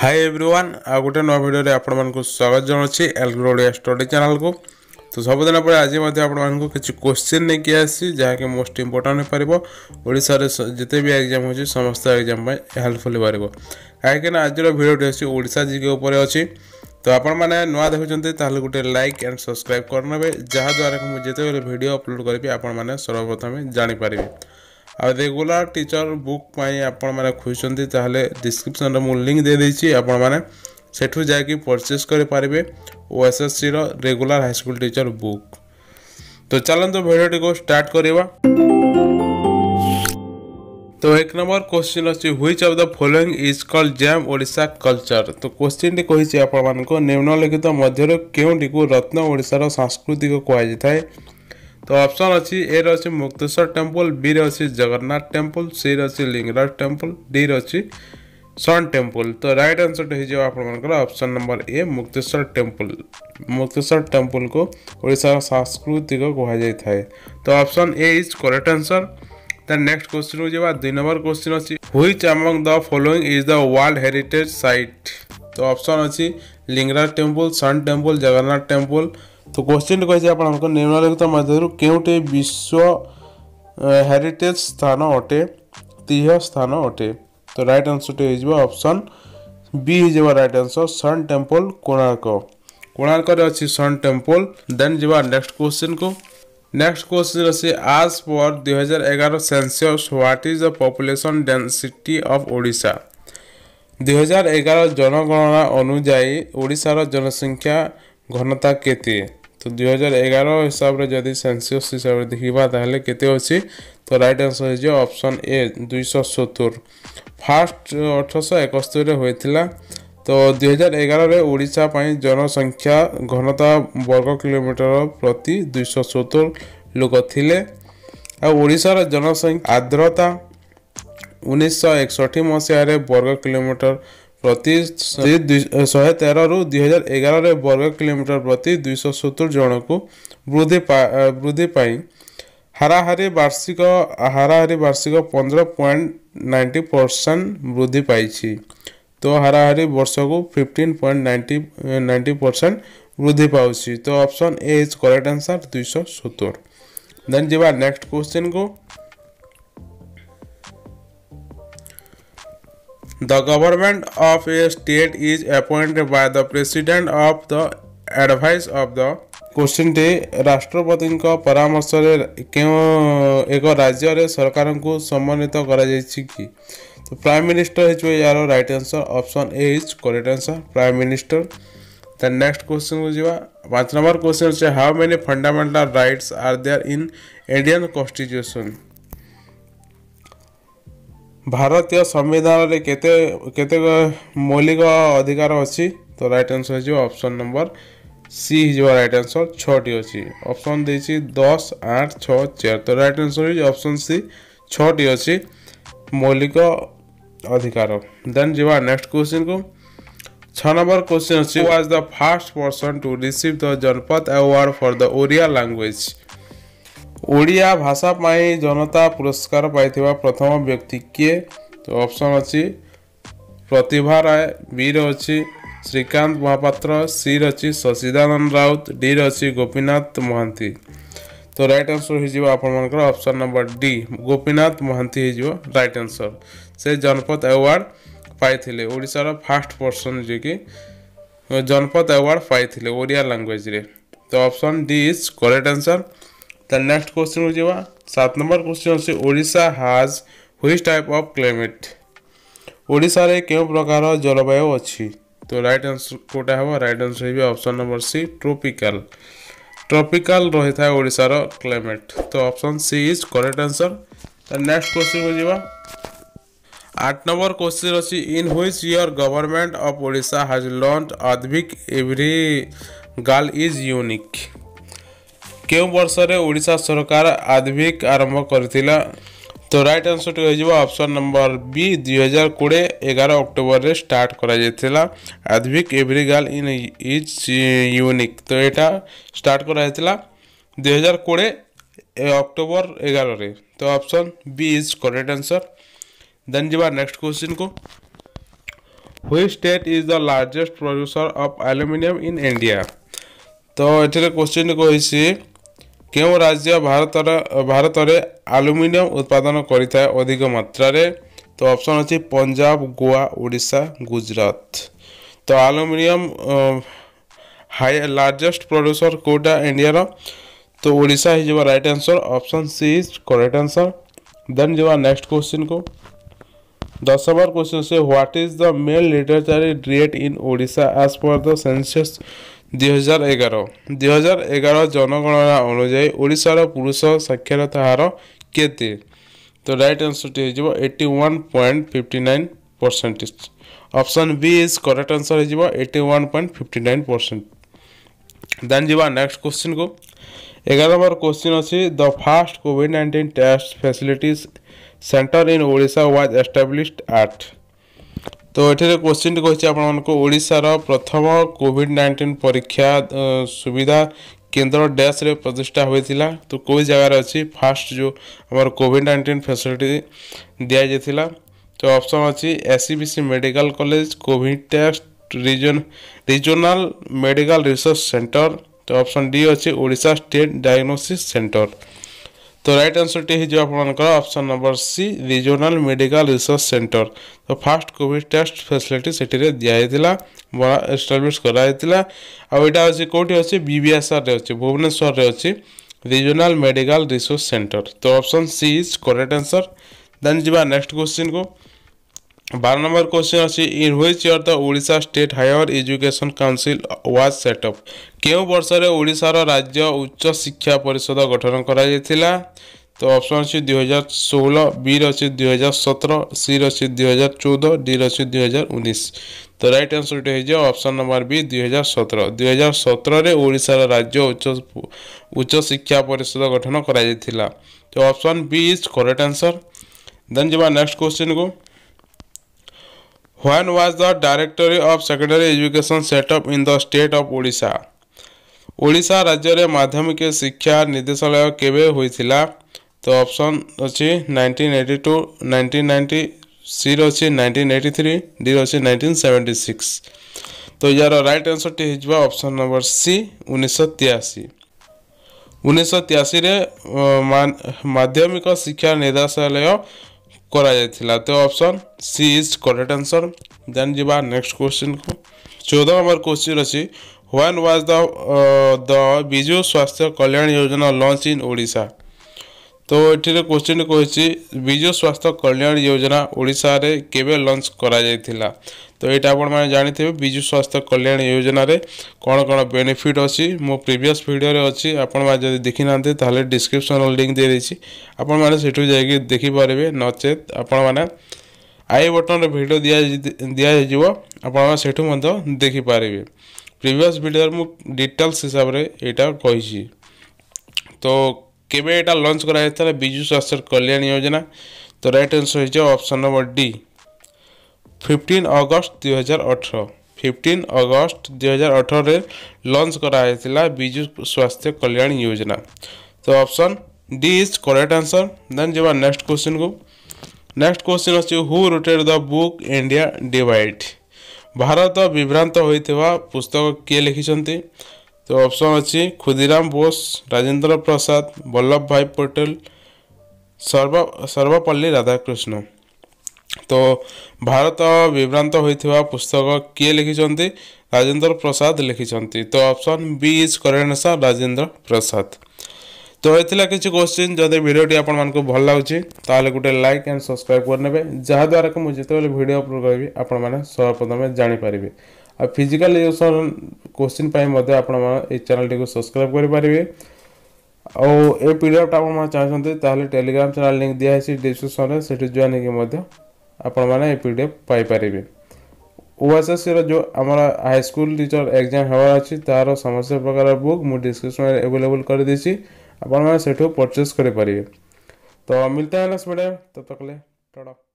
High everyone ଆଉ ଗୋଟେ ନୂଆ ଭିଡ଼ିଓରେ ଆପଣମାନଙ୍କୁ ସ୍ୱାଗତ ଜଣାଉଛି ଏଲ୍ଗ୍ରୋ ଓଡ଼ିଆ ଷ୍ଟଡ଼ି ଚ୍ୟାନେଲ୍କୁ ତ ସବୁଦିନ ପରେ ଆଜି ମଧ୍ୟ ଆପଣମାନଙ୍କୁ କିଛି କୋଶ୍ଚିନ୍ ନେଇକି ଆସିଛି ଯାହାକି ମୋଷ୍ଟ ଇମ୍ପୋର୍ଟାଣ୍ଟ ହୋଇପାରିବ ଓଡ଼ିଶାରେ ଯେତେ ବି ଏକ୍ଜାମ୍ ହେଉଛି ସମସ୍ତ ଏକ୍ଜାମ୍ ପାଇଁ ହେଲ୍ପଫୁଲ୍ ହୋଇପାରିବ କାହିଁକିନା ଆଜିର ଭିଡ଼ିଓଟି ହେଉଛି ଓଡ଼ିଶା ଜିକେ ଉପରେ ଅଛି ତ ଆପଣମାନେ ନୂଆ ଦେଖୁଛନ୍ତି ତାହେଲେ ଗୋଟେ ଲାଇକ୍ ଆଣ୍ଡ ସବସ୍କ୍ରାଇବ୍ କରିନେବେ ଯାହାଦ୍ୱାରା ମୁଁ ଯେତେବେଳେ ଭିଡ଼ିଓ ଅପଲୋଡ଼ କରିବି ଆପଣମାନେ ସର୍ବପ୍ରଥମେ ଜାଣିପାରିବେ आ रेगुला टीचर बुक आपण मैंने खोजते हैं डिस्क्रिपन रिंक दे देती आपण मैंने सेठ जाचे करें O S S C regular high school teacher book तो चलते भिडटी को स्टार्ट करवा तो एक नंबर क्वेश्चन अच्छे which of the following is called gem Odisha culture तो क्वेश्चन टी कही आपण मानक निम्नलिखित मध्य क्योंटी को रत्न ओडार सांस्कृतिक कह जाए तो ଅପସନ୍ ଅଛି ଏରେ ଅଛି ମୁକ୍ତେଶ୍ୱର ଟେମ୍ପଲ୍ ବିରେ ଅଛି ଜଗନ୍ନାଥ ଟେମ୍ପଲ୍ ସିରେ ଅଛି ଲିଙ୍ଗରାଜ ଟେମ୍ପଲ୍ ଡିରେ ଅଛି ସନ୍ ଟେମ୍ପଲ୍ ତ ରାଇଟ୍ ଆନ୍ସର୍ଟା ହେଇଯିବ ଆପଣମାନଙ୍କର option number A Mukteswar temple Mukteswar ଟେମ୍ପଲ୍କୁ ଓଡ଼ିଶାର ସାଂସ୍କୃତିକ କୁହାଯାଇଥାଏ ତ option A is correct answer then next କ୍ୱେଶ୍ଚିନ୍କୁ ଯିବା ଦୁଇ ନମ୍ବର କ୍ୱେଶ୍ଚିନ୍ ଅଛି which among the following is the world heritage site ତ ଅପସନ୍ ଅଛି Lingaraj temple sun temple Jagannath temple ତ କୋଶ୍ଚିନ୍ଟି କହିଛି ଆପଣଙ୍କ ନିମ୍ନଲିଖିତ ମଧ୍ୟରୁ କେଉଁଟି ବିଶ୍ୱ ହେରିଟେଜ୍ ସ୍ଥାନ ଅଟେ ଐତିହ୍ୟ ସ୍ଥାନ ଅଟେ ତ ରାଇଟ୍ ଆନ୍ସର୍ଟି ହେଇଯିବ ଅପସନ୍ ବି ହେଇଯିବ right answer sun temple Konark କୋଣାର୍କରେ ଅଛି ସନ୍ ଟେମ୍ପଲ୍ ଦେନ୍ ଯିବା ନେକ୍ସଟ କୋଶ୍ଚିନ୍କୁ ନେକ୍ସଟ କୋଶ୍ଚିନ୍ ଅଛି ଆଜ୍ ପର୍ ଦୁଇହଜାର ଏଗାର census what is the population density of Odisha ଦୁଇହଜାର ଏଗାର ଜନଗଣନା ଅନୁଯାୟୀ ଓଡ଼ିଶାର ଜନସଂଖ୍ୟା ঘনতা কেতে তো দুই হাজার এগার হিসাবে যদি সেলসিয়স হিসাবে দেখবা তাহলে কেতে অছি তো রাইট আনসর হয়ে অপশন এ দুইশ সত্তর ফার্স্ট অঠরশ একস্তরে হয়েছিল তো দুই হাজার এগারে ওড়িশা পাই জনসংখ্যা ঘনতা বর্গ কিলোমিটার প্রতি দুইশ সত্তর লোক লে আଓଡ଼ିଶାର ଜନସଂଖ୍ୟା ଆର୍ଦ୍ରତା ଉଣେଇଶହ ଏକଷଠି ମସିହାରେ ବର୍ଗ କିଲୋମିଟର ପ୍ରତି ଶହେ ତେରରୁ ଦୁଇହଜାର ଏଗାରରେ ବର୍ଗ କିଲୋମିଟର ପ୍ରତି ଦୁଇଶହ ସତୁରି ଜଣକୁ ବୃଦ୍ଧି ବୃଦ୍ଧି ପାଇଁ ହାରାହାରି ବାର୍ଷିକ ହାରାହାରି ବାର୍ଷିକ ପନ୍ଦର ପଏଣ୍ଟ ନାଇଣ୍ଟି ପରସେଣ୍ଟ ବୃଦ୍ଧି ପାଇଛି ତ ହାରାହାରି ବର୍ଷକୁ fifteen point ninety nine percent ବୃଦ୍ଧି ପାଉଛି ତ option A is correct answer ଦୁଇଶହ ସତୁରି ଦେନ୍ ଯିବା ନେକ୍ସଟ କୋଶ୍ଚିନ୍କୁ The government of a state is appointed by the president of the advice of the question टे ରାଷ୍ଟ୍ରପତିଙ୍କ ପରାମର୍ଶରେ କେଉଁ ଏକ ରାଜ୍ୟରେ ସରକାରଙ୍କୁ ସମନ୍ୱିତ କରାଯାଇଛି କି ତ ପ୍ରାଇମ୍ ମିନିଷ୍ଟର ହେଇଯିବ ଏହାର right answer option A is correct answer prime minister ତା ନେକ୍ସଟ କ୍ୱେଶ୍ଚନକୁ ଯିବା ପାଞ୍ଚ ନମ୍ବର କ୍ୱେଶ୍ଚନ ହେଉଛି how many fundamental rights are there in Indian constitution ଭାରତୀୟ ସମ୍ବିଧାନରେ କେତେ କେତେ ମୌଳିକ ଅଧିକାର ଅଛି ତ ରାଇଟ୍ ଆନ୍ସର ହେଇଯିବ ଅପସନ୍ ନମ୍ବର ସି ହେଇଯିବ ରାଇଟ୍ ଆନ୍ସର ଛଅଟି ଅଛି ଅପସନ୍ ଦେଇଛି ଦଶ ଆଠ ଛଅ ଚାରି ତ ରାଇଟ୍ ଆନ୍ସର ହେଇଛି ଅପସନ୍ ସି ଛଅଟି ଅଛି ମୌଳିକ ଅଧିକାର ଦେନ୍ ଯିବା ନେକ୍ସଟ କ୍ୱେଶ୍ଚିନ୍କୁ ଛଅ ନମ୍ବର କ୍ୱେଶ୍ଚିନ୍ ଅଛି was the first person to receive the Jnanpith award for the Odia language Odia ଭାଷା ପାଇଁ ଜନତା ପୁରସ୍କାର ପାଇଥିବା ପ୍ରଥମ ବ୍ୟକ୍ତି କିଏ ତ ଅପସନ୍ ଅଛି ପ୍ରତିଭା ରାୟ ବି'ର ଅଛି ଶ୍ରୀକାନ୍ତ ମହାପାତ୍ର ସି'ର ଅଛି ଶଶିଦାନନ୍ଦ ରାଉତ ଡି'ର ଅଛି ଗୋପୀନାଥ ମହାନ୍ତି ତ ରାଇଟ୍ ଆନ୍ସର୍ ହୋଇଯିବ ଆପଣମାନଙ୍କର option number D Gopinath Mohanty ହୋଇଯିବ ରାଇଟ୍ ଆନ୍ସର୍ ସେ ଜନପଦ ଆୱାର୍ଡ଼ ପାଇଥିଲେ ଓଡ଼ିଶାର ଫାର୍ଷ୍ଟ ପର୍ସନ୍ ଯିଏକି ଜନପଦ ଆୱାର୍ଡ଼ ପାଇଥିଲେ ଓଡ଼ିଆ ଲାଙ୍ଗୁଏଜ୍ରେ ତ option D is correct answer the next question हो जाएगा सात नंबर क्वेश्चन हूँ Odisha has which type of climate रे क्यों प्रकार जलवायु अच्छी तो रईट आंसर कौटा हे रईट आंसर हो option number C tropical tropical रही था रो क्लाइमेट तो option C is correct answer next question हो जीवा आठ नंबर क्वेश्चन अच्छी in which year government of Odisha has launch Advik every girl is unique କେଉଁ ବର୍ଷରେ ଓଡ଼ିଶା ସରକାର ଆଦଭିକ୍ ଆରମ୍ଭ କରିଥିଲା ତ ରାଇଟ୍ ଆନ୍ସର୍ଟି ହୋଇଯିବ ଅପସନ୍ ନମ୍ବର ବି ଦୁଇହଜାର କୋଡ଼ିଏ ଏଗାର ଅକ୍ଟୋବରରେ ଷ୍ଟାର୍ଟ କରାଯାଇଥିଲା Advik every girl in is unique ତ ଏଇଟା ଷ୍ଟାର୍ଟ କରାଯାଇଥିଲା ଦୁଇହଜାର କୋଡ଼ିଏ ଅକ୍ଟୋବର ଏଗାରରେ ତ option B is correct answer then ଯିବା ନେକ୍ସଟ କ୍ୱେଶ୍ଚିନ୍କୁ which state is the largest producer of aluminium in India তো এটির কোশ্চিন কইছি क्यों राज्य भारत भारत आलुमिनियम उत्पादन करें अधिक तो अपसन अच्छे पंजाब गोआ उड़ीसा गुजरात तो आलुमिनियम हाई लार्जेस्ट प्रड्यूसर कौटा इंडिया रो तो ओडा ही right answer option C is correct answer then जीवा नेक्स्ट क्वेश्चन को दस बार क्वेश्चन से what is the male literature rate in Odisha as per the ଦୁଇହଜାର ଏଗାର ଦୁଇହଜାର ଏଗାର ଜନଗଣନା ଅନୁଯାୟୀ ଓଡ଼ିଶାର ପୁରୁଷ ସାକ୍ଷରତା ହାର କେତେ ତ ରାଇଟ୍ ଆନ୍ସର୍ଟି ହୋଇଯିବ eighty one point fifty nine percentage option B is correct answer ହୋଇଯିବ eighty one point fifty nine percent then ଯିବା ନେକ୍ସଟ କୋଶ୍ଚିନ୍କୁ ଏଗାର ନମ୍ବର କୋଶ୍ଚିନ୍ ଅଛି the first COVID nineteen test facilities centre in Odisha was established at তো এটি কোশ্চিনটি কী আপনার ওড়শার প্রথম Covid nineteen পরীক্ষা সুবিধা কেন্দ্র ড্যাশে প্রতিষ্ঠা হয়েছিল তো কই জায়গার অছি ফার্স্ট যে আমার কোভিড নাইন্টিন ফ্যাসিলিটি দিয়া যাইছিল তো অপশন অছি SCB medical college COVID test region regional medical research centre তো অপশন ডি অছি ওড়শা স্টেট ডায়াগনোসিস সেন্টর ତ ରାଇଟ୍ ଆନ୍ସର୍ଟି ହେଇଯିବ ଆପଣଙ୍କର option number C regional medical research centre ତ ଫାର୍ଷ୍ଟ କୋଭିଡ଼ ଟେଷ୍ଟ ଫେସିଲିଟି ସେଠିରେ ଦିଆହେଇଥିଲା ଏଷ୍ଟାବ୍ଲିଶ୍ କରାହେଇଥିଲା ଆଉ ଏଇଟା ଅଛି କେଉଁଠି ଅଛି ବିବିଏସ୍ଆର୍ରେ ଅଛି ଭୁବନେଶ୍ୱରରେ ଅଛି ରିଜିଓନାଲ୍ ମେଡ଼ିକାଲ ରିସୋର୍ସ ସେଣ୍ଟର ତ option C is correct answer then ଯିବା ନେକ୍ସଟ କୋଶ୍ଚିନ୍କୁ বারো নম্বর কোশ্চেন আছে in which year the Odisha state higher education council was set up କେଉଁ ବର୍ଷରେ ଓଡ଼ିଶାର ରାଜ୍ୟ ଉଚ୍ଚ ଶିକ୍ଷା ପରିଷଦ ଗଠନ କରାଯାଇଥିଲା ତ ଅପସନ୍ ଅଛି ଦୁଇହଜାର ଷୋହଳ ବି'ର ଅଛି ଦୁଇହଜାର ସତର ସି'ର ଅଛି ଦୁଇହଜାର ଚଉଦ ଡି'ର ଅଛି ଦୁଇହଜାର ଉଣେଇଶ ତ ରାଇଟ୍ ଆନ୍ସର୍ଟି ହେଇଯିବ ଅପସନ୍ ନମ୍ବର ବି ଦୁଇହଜାର ସତର ଦୁଇହଜାର ସତରରେ ଓଡ଼ିଶାର ରାଜ୍ୟ ଉଚ୍ଚ ଉଚ୍ଚ ଶିକ୍ଷା ପରିଷଦ ଗଠନ କରାଯାଇଥିଲା ତ option B is correct answer then ଯିବା ନେକ୍ସଟ କୋଶ୍ଚିନ୍କୁ When was the Directory of Secondary Education set up in the state of Odisha? Odisha ରାଜ୍ୟରେ ମାଧ୍ୟମିକ ଶିକ୍ଷା ନିର୍ଦ୍ଦେଶାଳୟ କେବେ ହୋଇଥିଲା ତ ଅପସନ୍ ଅଛି nineteen eighty two nineteen ninety ସି'ର ଅଛି ନାଇଣ୍ଟିନ୍ ଏଇଟି ଥ୍ରୀ ଡି'ର ଅଛି ନାଇଣ୍ଟିନ୍ ସେଭେଣ୍ଟି ସିକ୍ସ ତ ଏହାର ରାଇଟ୍ ଆନ୍ସର୍ଟି ହେଇଯିବ ଅପସନ୍ ନମ୍ବର ସି ଉଣେଇଶହ ତିରାଅଶୀ ଉଣେଇଶହ ତିରାଅଶୀରେ ମାଧ୍ୟମିକ ଶିକ୍ଷା ନିର୍ଦ୍ଦେଶାଳୟ कराइला तो option C is correct answer then जीवा नेक्स्ट क्वेश्चन को चौदह नंबर क्वेश्चन अच्छी व्वान व्वाज द विजु स्वास्थ्य कल्याण योजना लंच इन ओडा तो ये क्वेश्चन कही विजु स्वास्थ्य कल्याण योजना ओडा के लंच कर तो ये आपने जानते विजु स्वास्थ्य कल्याण योजन कौन कौन बेनिफिट अच्छी मो प्रिस् भिडे अच्छी आपड़ी देखी ना तो डिस्क्रिपन लिंक दे आपण आपठ जा देखिपारे नचे आपण मैंने आई बटन रिडियो दि दिजा आपठ देखिपर प्रिस् भिडर मुझ डिटेल्स हिसाब से यहाँ कही तो केवे यहाँ लंच कराइए विजु स्वास्थ्य कल्याण योजना तो right answer option number D fifteen August दुई हजार अठर फिफ्टन अगस्ट दुई हजार अठर लंच कराइला विजु स्वास्थ्य कल्याण योजना तो option D is correct answer then जी नेक्स्ट क्वेश्चन को नेक्स्ट क्वेश्चन अच्छे who wrote the book India divide Bharat विभ्रांत होता पुस्तक किए लिखिंट तो ऑप्शन अच्छी खुदीराम बोस राजेंद्र प्रसाद वल्लभ भाई पटेल सर्व सर्वपल्ली राधाकृष्ण तो भारत विभ्रांत होता पुस्तक किए लिखिंट राजेन्द्र प्रसाद लिखिं तो option B is correct answer Rajendra Prasad तो ये किसी क्वेश्चन जब भिडटे आपको भल लगुच गोटे लाइक एंड सब्सक्राइब करेंगे जहाद्वारा कि मुझे जो भिड अपलोड करी आपने सर्वप्रथमें जापरि ଆଉ ଫିଜିକାଲ ଏଜୁକେସନ୍ କୋଶ୍ଚିନ୍ ପାଇଁ ମଧ୍ୟ ଆପଣମାନେ ଏଇ ଚ୍ୟାନେଲ୍ଟିକୁ ସବସ୍କ୍ରାଇବ୍ କରିପାରିବେ ଆଉ ଏ ପି ଡି ଏଫ୍ଟା ଆପଣମାନେ ଚାହୁଁଛନ୍ତି ତାହେଲେ ଟେଲିଗ୍ରାମ ଚ୍ୟାନେଲ୍ ଲିଙ୍କ୍ ଦିଆହେଇଛି ଡିସ୍କ୍ରିପ୍ସନ୍ରେ ସେଠି ଜଏନ୍ ହେଇକି ମଧ୍ୟ ଆପଣମାନେ ଏ ପି ଡି ଏଫ୍ ପାଇପାରିବେ ଓଏସ୍ଏସ୍ସିର ଯେଉଁ ଆମର ହାଇସ୍କୁଲ ଟିଚର ଏକ୍ଜାମ୍ ହେବାର ଅଛି ତାହାର ସମସ୍ତ ପ୍ରକାର ବୁକ୍ ମୁଁ ଡିସ୍କ୍ରିପ୍ସନ୍ରେ ଆଭେଲେବୁଲ୍ କରିଦେଇଛି ଆପଣମାନେ ସେଠୁ ପରଚେସ୍ କରିପାରିବେ ତ ମିଳିତା ହେଲା ମ୍ୟାଡ଼ାମ୍ ତତକଲେ ଟଡ଼କ୍